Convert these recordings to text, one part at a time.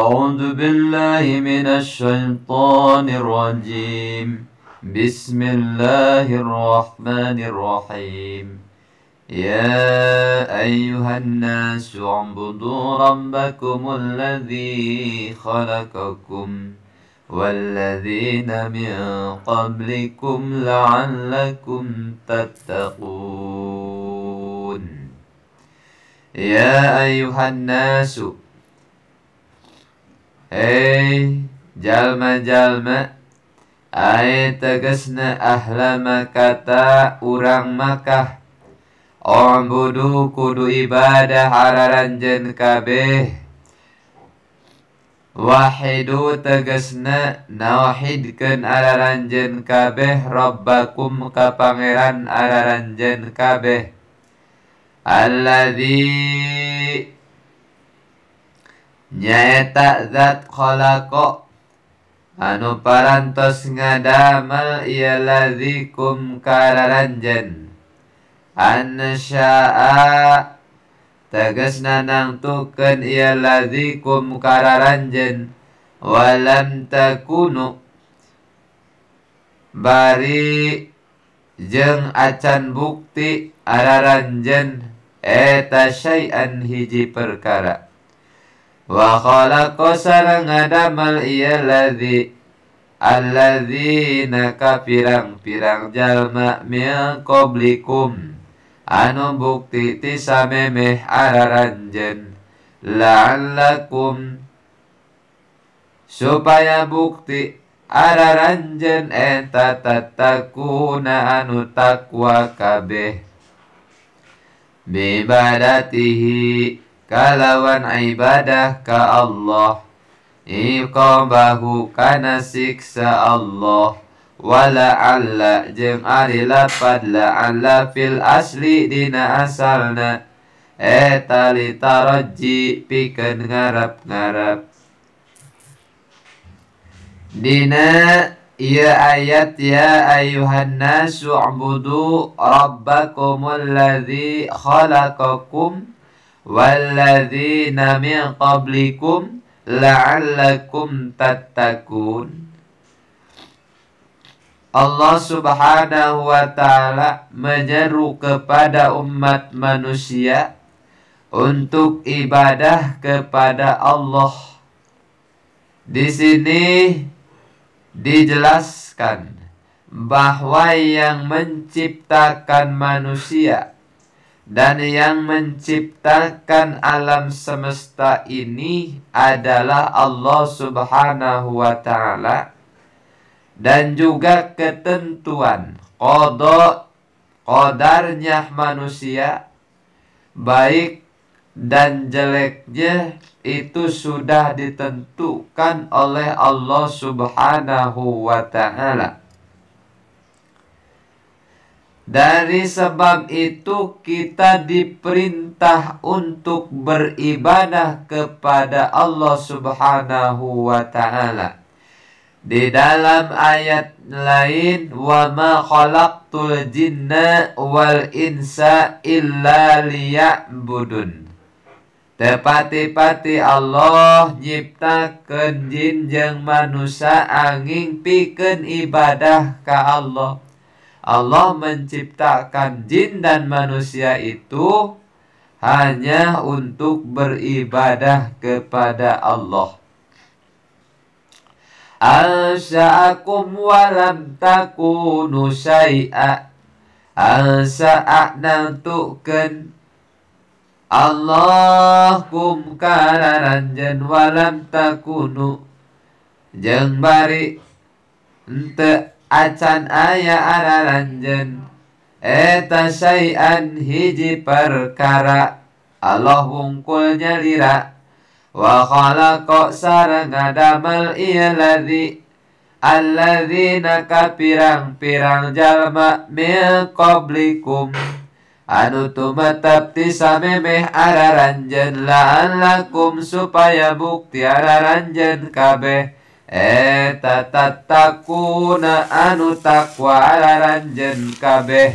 أعوذ بالله من الشيطان الرجيم بسم الله الرحمن الرحيم يا أيها الناس اعبدوا ربكم الذي خلقكم والذين من قبلكم لعلكم تتقون يا أيها الناس Hejal-jallma ae teges na ahlama kata urang maka om whu kudu ibadahhararanjen kabeh Wahai du teges na naid ke alaranjen kabeh rob bakum ka pangeran araranjen kabeh Allah Nyaeta zatkola kok anu paras nga dama ia la kum kar ranjen Anyaa teges nanang tuken ia la kum kar ranjen wa ta kuno Bari jeung acan bukti ara ranjen eta syan hiji perkaraan wa khalaqa sareng adamal iyaladzi alladzina kapirang-pirang jalma min qablikum anu bukti ti samemeh araranjen la'allakum supaya bukti araranjen eta tatakuna anu takwa kabeh bibadatihi kalawan ibadah ka Allah iqabahu kana siksa Allah wala alla jeung ari lapad la alla fil asli dina asalna eta li tarajji pikeun ngarap-ngarap dina ia ya ayat ya ayuhan nasu'budu rabbakumul ladzi khalaqakum walladzina min qablikum la'allakum تَتَّقُونَ. Allah Subhanahu wa taala menyeru kepada umat manusia untuk ibadah kepada Allah. Di sini dijelaskan bahwa yang menciptakan manusia dan yang menciptakan alam semesta ini adalah Allah Subhanahu wa taala dan juga ketentuan kodok kodarnya manusia baik dan jeleknya itu sudah ditentukan oleh Allah Subhanahu wa taala. Dari sebab itu kita diperintah untuk beribadah kepada Allah Subhanahu wa taala. Di dalam ayat lain wa ma khalaqtul jinna wal insa illa liya'budun. Tepati-pati Allah nyipta jin jeung manusia angin pikeun ibadah ka Allah. Allah menciptakan jin dan manusia itu hanya untuk beribadah kepada Allah. Ansha'akum walam takunu syai'a Ansha'a'na tu'ken Allahkum kararan jen walam takunu Jeng bari ente acan aya araranjen eta syai'an hiji perkara Allah wungkul nyalira wa khalaqa sareng ngadamel iya ladzi alladzina kapirang-pirang jalma mil qablikum anu tumetap tisamemeh samemeh araranjen la'allakum supaya bukti araranjen kabeh ehtatatata kunaan utawala ranjen kabeh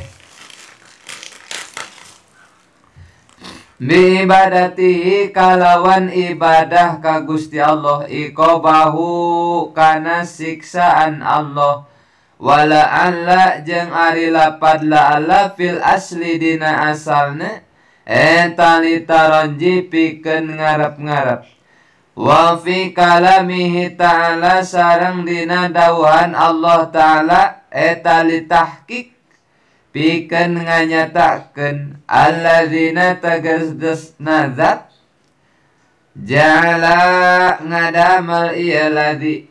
ibadati kalawan ibadah kagusti Allah ikqbahukana siksaan Allah walaanla jeung ari lapadlala fil asli dina asalne etali taronji piken ngarap-gararap wa fi kalamihi ta'ala sarang dina dawuhan Allah ta'ala eta litahqiq pikeun nganyatakeun alladzina tagasdasna zat ja'ala ngadamal ieu iya ladzi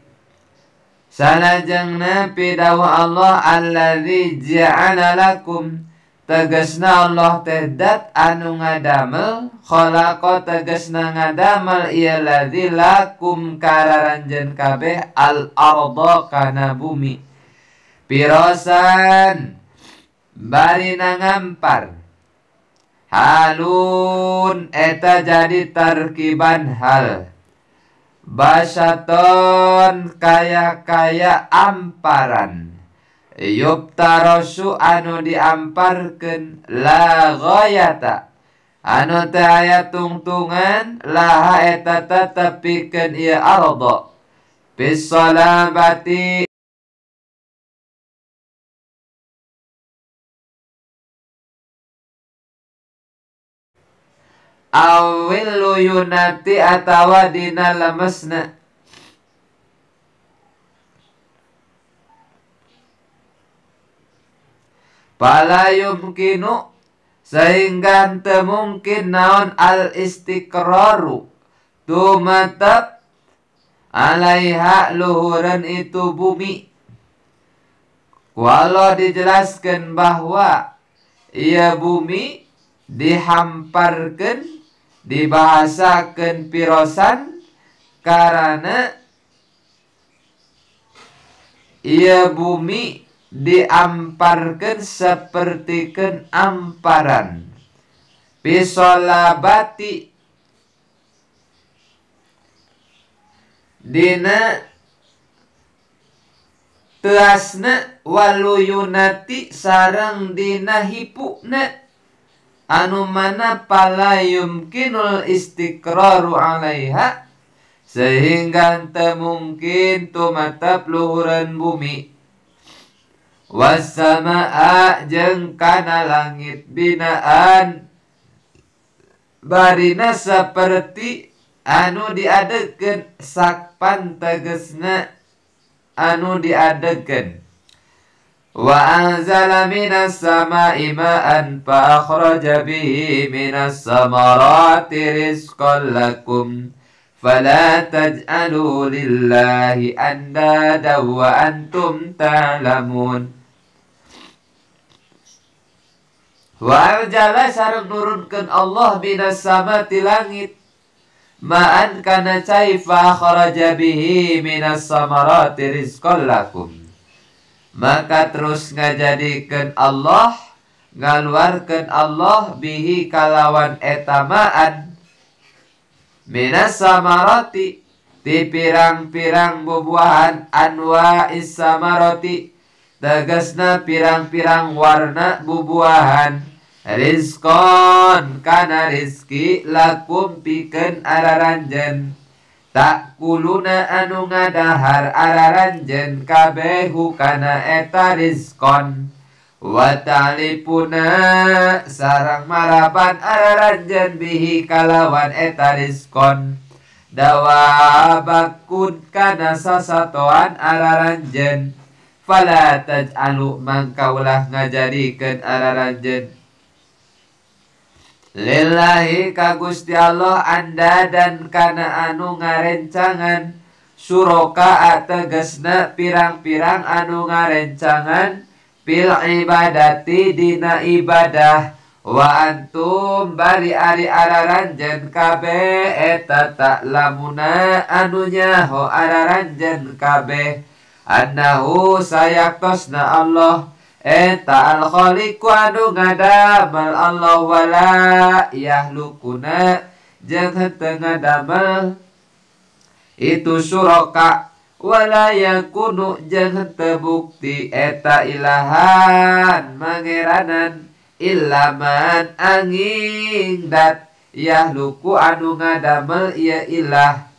salajengna pidawa Allah alladzi ja'ala lakum teges na Allah tehdad anu ngadamel khoako teges na ngadamel ia lalakum kalranjen kabeh al-alkana bumi piroan bari nagampar Halun eta jadi terkiban hal bahasa to kayak kayak ampararan yuptarosu anu diamparkan la goyata anu teh aya tungtungan laha eta tetepikeun ieu ardo bati awil luyunati atawa dina lemesna Falayumkinu sehingga temungkin naon al istiqraru tumatap alaiha luhuran itu bumi walau dijelaskan bahwa ia bumi dihamparkan dibahasakan pirosan karena ia bumi diaamparkan seperti ke amprantiti sarang Di an palaul iststiroaiha sehingga tem mungkin tomata peluran bumi Wasamaa jeng kana langit binaan barina seperti anu diadegen sakpan tegesna anu diadegen. wa anzala minas samai ma'an fa akhraja bihi minas samarati rizqan lakum anu تجعلوا anda أندادا antum talamun. Wa jala sareng nurunkeun Allah minas sama ti langit. Ma'an kana caifa kharaja bihi minas samarati rizqan lakum. Maka terus ngajadikan Allah ngaluarkeun Allah bihi kalawan etamaan minas samarati ti pirang-pirang bubuahan anwa isamaroti tegasna pirang-pirang warna bubuahan Riskon kana Rizki la kumpiken araranjen tak kulna anu ngadhahar araranjen kabeh hukana etaririskon Watalipuna sarang malapan araranjen bihi kalawan etetaskon dawa bakut kana sasatuan araranjen Fa aluk mangkaulah ngajarikeun araranjen. lelahi kaguti Allah anda dan kana anu ngarencangan suroka ategesna pirang-pirang anu ngarencangan pil ibadati Dina ibadah Waantum kembali ari ara ranjen KB eta lana anunyaho ara ranjen KB annahu say tosna Allahu Eta al-khaliqu anu ngadamel Allah wala yahlukuna jeung henteu ngadamel itu suroka wala kuno jeung henteu bukti eta ilahan mangeranan ilaman angin dat yahluku anu ngadamel ya ilah